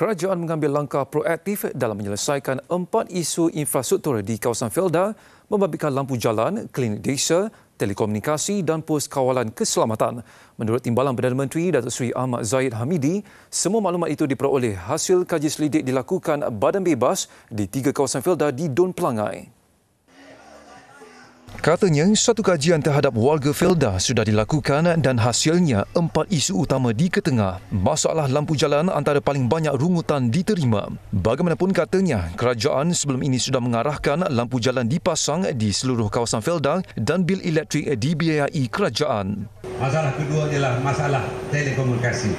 kerajaan mengambil langkah proaktif dalam menyelesaikan empat isu infrastruktur di kawasan Felda membabitkan lampu jalan, klinik desa, telekomunikasi dan pos kawalan keselamatan. Menurut Timbalan Perdana Menteri Datuk Seri Ahmad Zahid Hamidi, semua maklumat itu diperoleh hasil kaji selidik dilakukan badan bebas di tiga kawasan Felda di Don Pelangai. Katanya, satu kajian terhadap warga Felda sudah dilakukan dan hasilnya empat isu utama di ketengah. Masalah lampu jalan antara paling banyak rungutan diterima. Bagaimanapun katanya, kerajaan sebelum ini sudah mengarahkan lampu jalan dipasang di seluruh kawasan Felda dan bil elektrik dibiayai kerajaan. Masalah kedua adalah masalah telekomunikasi.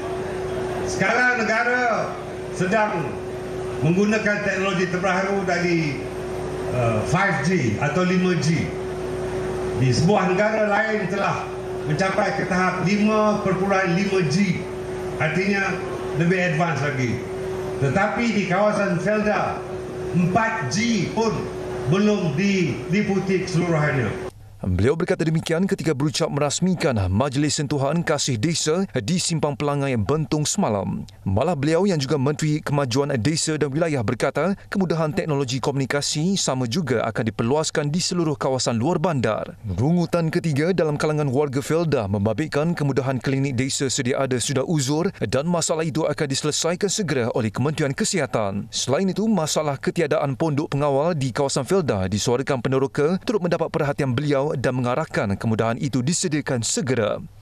Sekarang negara sedang menggunakan teknologi terbaru dari 5G eh, atau 5G di sebuah negara lain telah mencapai ke tahap 5.5G artinya lebih advance lagi tetapi di kawasan Felda 4G pun belum diliputi seluruhannya. Beliau berkata demikian ketika berucap merasmikan Majlis Sentuhan Kasih Desa di Simpang Pelangai Bentong semalam. Malah beliau yang juga Menteri Kemajuan Desa dan Wilayah berkata kemudahan teknologi komunikasi sama juga akan diperluaskan di seluruh kawasan luar bandar. Rungutan ketiga dalam kalangan warga Felda membabitkan kemudahan klinik desa sedia ada sudah uzur dan masalah itu akan diselesaikan segera oleh Kementerian Kesihatan. Selain itu, masalah ketiadaan pondok pengawal di kawasan Felda disuarakan peneroka turut mendapat perhatian beliau dan mengarahkan kemudahan itu disediakan segera.